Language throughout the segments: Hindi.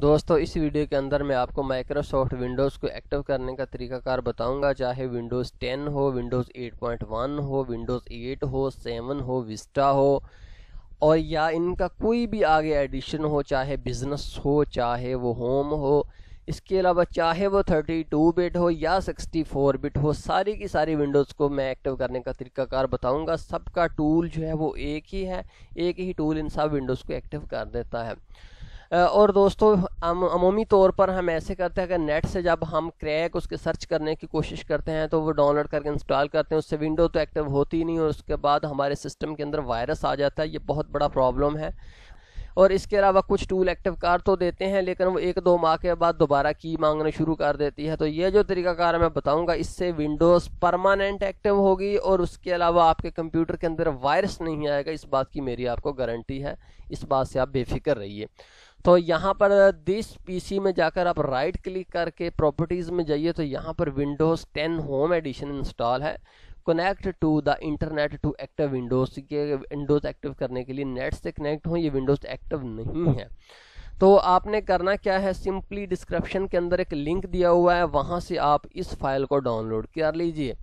दोस्तों इस वीडियो के अंदर मैं आपको माइक्रोसॉफ्ट विंडोज़ को एक्टिव करने का तरीकाकार बताऊंगा चाहे विंडोज़ 10 हो विंडोज़ 8.1 हो विंडोज़ 8 हो 7 हो विस्टा हो और या इनका कोई भी आगे एडिशन हो चाहे बिजनेस हो चाहे वो होम हो इसके अलावा चाहे वो 32 बिट हो या 64 बिट हो सारी की सारी विंडोज़ को मैं एक्टिव करने का तरीकाकार बताऊंगा सबका टूल जो है वो एक ही है एक ही टूल इन सब विंडोज़ को एक्टिव कर देता है और दोस्तों अमूमी तौर पर हम ऐसे करते हैं अगर नेट से जब हम क्रैक उसके सर्च करने की कोशिश करते हैं तो वो डाउनलोड करके इंस्टॉल करते हैं उससे विंडो तो एक्टिव होती ही नहीं और उसके बाद हमारे सिस्टम के अंदर वायरस आ जाता है ये बहुत बड़ा प्रॉब्लम है और इसके अलावा कुछ टूल एक्टिव कार तो देते हैं लेकिन वो एक दो माह के बाद दोबारा की मांगना शुरू कर देती है तो ये जो तरीकाकार मैं बताऊंगा इससे विंडोज़ परमानेंट एक्टिव होगी और उसके अलावा आपके कंप्यूटर के अंदर वायरस नहीं आएगा इस बात की मेरी आपको गारंटी है इस बात से आप बेफिक्र रहिए तो यहाँ पर दिस पीसी में जाकर आप राइट क्लिक करके प्रॉपर्टीज़ में जाइए तो यहाँ पर विंडोज़ 10 होम एडिशन इंस्टॉल है connect to the internet to active Windows के विंडोज़ एक्टिव करने के लिए नेट से कनेक्ट हो ये विंडोज़ एक्टिव नहीं है तो आपने करना क्या है सिंपली डिस्क्रिप्शन के अंदर एक लिंक दिया हुआ है वहाँ से आप इस फाइल को डाउनलोड कर लीजिए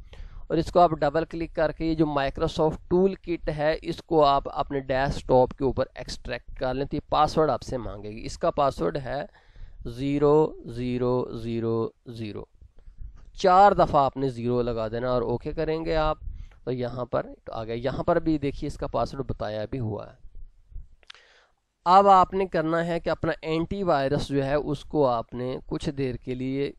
और इसको आप डबल क्लिक करके ये जो माइक्रोसॉफ्ट टूल किट है इसको आप अपने डेस्कटॉप के ऊपर एक्सट्रैक्ट कर लें तो ये पासवर्ड आपसे मांगेगी इसका पासवर्ड है ज़ीरो ज़ीरो ज़ीरो ज़ीरो चार दफ़ा आपने ज़ीरो लगा देना और ओके करेंगे आप तो यहाँ पर तो आ गया यहाँ पर भी देखिए इसका पासवर्ड बताया भी हुआ है अब आपने करना है कि अपना एंटीवायरस जो है उसको आपने कुछ देर के लिए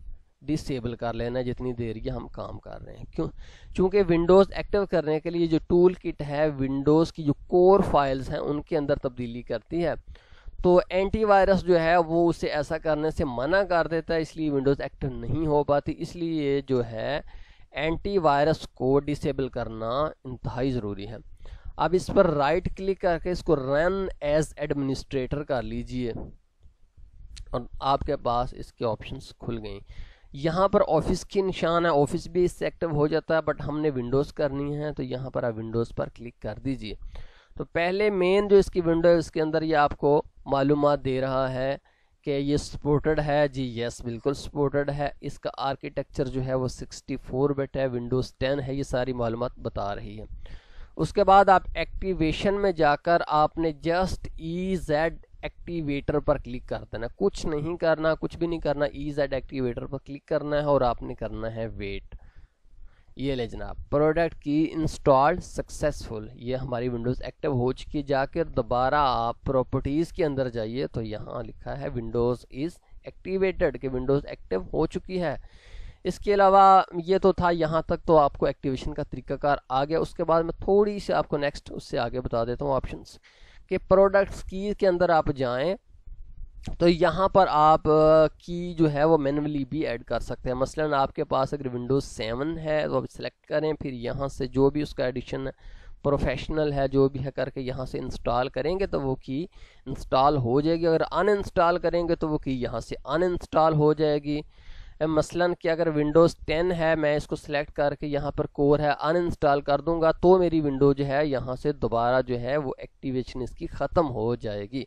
डिसेबल कर लेना है जितनी देर ये हम काम कर रहे हैं क्यों चूंकि विंडोज़ एक्टिव करने के लिए जो टूल किट है विंडोज़ की जो कोर फाइल्स हैं उनके अंदर तब्दीली करती है तो एंटीवायरस जो है वो उसे ऐसा करने से मना कर देता है इसलिए विंडोज़ एक्टिव नहीं हो पाती इसलिए जो है एंटीवायरस को डिसेबल करना इंतहाई ज़रूरी है अब इस पर राइट क्लिक करके इसको रन एज एडमिनिस्ट्रेटर कर लीजिए और आपके पास इसके ऑप्शंस खुल गई यहाँ पर ऑफिस की निशान है ऑफिस भी इससे एक्टिव हो जाता है बट हमने विंडोज़ करनी है तो यहाँ पर आप विंडोज़ पर क्लिक कर दीजिए तो पहले मेन जो इसकी विंडो है उसके अंदर ये आपको मालूम दे रहा है कि ये सपोर्टेड है जी यस बिल्कुल सपोर्टेड है इसका आर्किटेक्चर जो है वो 64 बेट है विंडोज़ 10 है ये सारी मालूम बता रही है उसके बाद आप एक्टिवेशन में जाकर आपने जस्ट ई जेड एक्टिवेटर पर क्लिक कर देना कुछ नहीं करना कुछ भी नहीं करना ईज एड एक्टिवेटर पर क्लिक करना है और आपने करना है वेट ये ले जनाब प्रोडक्ट की इंस्टॉल सक्सेसफुल ये हमारी विंडोज़ एक्टिव हो चुकी जाकर दोबारा आप प्रॉपर्टीज़ के अंदर जाइए तो यहाँ लिखा है विंडोज़ इज़ एक्टिवेटेड कि विंडोज़ एक्टिव हो चुकी है इसके अलावा ये तो था यहाँ तक तो आपको एक्टिवेशन का तरीकाकार आ गया उसके बाद मैं थोड़ी सी आपको नेक्स्ट उससे आगे बता देता हूँ ऑप्शंस कि प्रोडक्ट्स की के अंदर आप जाएं तो यहाँ पर आप की जो है वो मैनुअली भी ऐड कर सकते हैं मसलन आपके पास अगर विंडोज़ सेवन है तो आप सिलेक्ट करें फिर यहाँ से जो भी उसका एडिशन प्रोफेशनल है जो भी है करके यहाँ से इंस्टॉल करेंगे तो वो की इंस्टॉल हो जाएगी अगर अनइंस्टॉल करेंगे तो वो की यहाँ से अनइंस्टॉल हो जाएगी मसलन कि अगर विंडोज़ 10 है मैं इसको सिलेक्ट करके यहाँ पर कोर है अनइंस्टॉल कर दूंगा तो मेरी विंडो जो है यहाँ से दोबारा जो है वो एक्टिवेशन इसकी ख़त्म हो जाएगी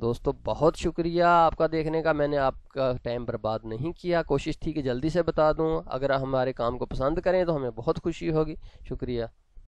दोस्तों बहुत शुक्रिया आपका देखने का मैंने आपका टाइम बर्बाद नहीं किया कोशिश थी कि जल्दी से बता दूँ अगर हमारे काम को पसंद करें तो हमें बहुत खुशी होगी शुक्रिया